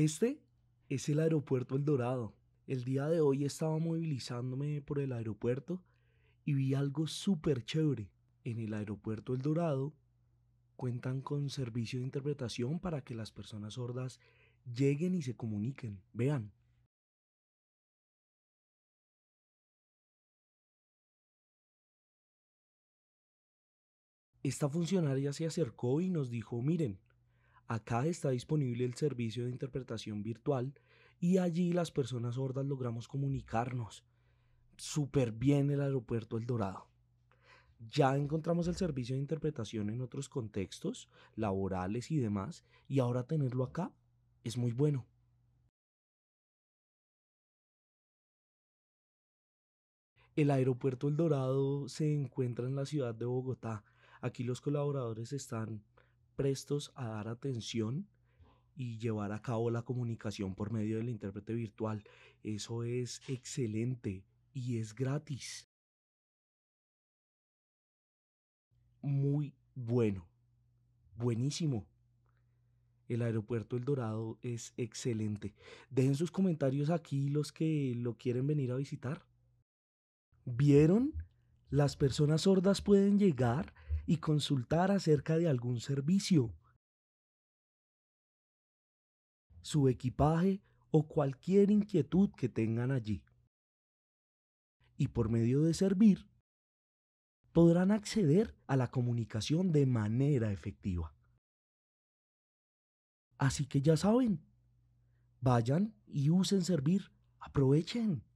Este es el aeropuerto El Dorado. El día de hoy estaba movilizándome por el aeropuerto y vi algo súper chévere. En el aeropuerto El Dorado cuentan con servicio de interpretación para que las personas sordas lleguen y se comuniquen. Vean. Esta funcionaria se acercó y nos dijo, miren, Acá está disponible el servicio de interpretación virtual y allí las personas sordas logramos comunicarnos súper bien el aeropuerto El Dorado. Ya encontramos el servicio de interpretación en otros contextos, laborales y demás, y ahora tenerlo acá es muy bueno. El aeropuerto El Dorado se encuentra en la ciudad de Bogotá. Aquí los colaboradores están prestos a dar atención y llevar a cabo la comunicación por medio del intérprete virtual. Eso es excelente y es gratis. Muy bueno. Buenísimo. El aeropuerto El Dorado es excelente. Dejen sus comentarios aquí los que lo quieren venir a visitar. ¿Vieron? Las personas sordas pueden llegar y consultar acerca de algún servicio, su equipaje o cualquier inquietud que tengan allí. Y por medio de servir, podrán acceder a la comunicación de manera efectiva. Así que ya saben, vayan y usen servir, aprovechen.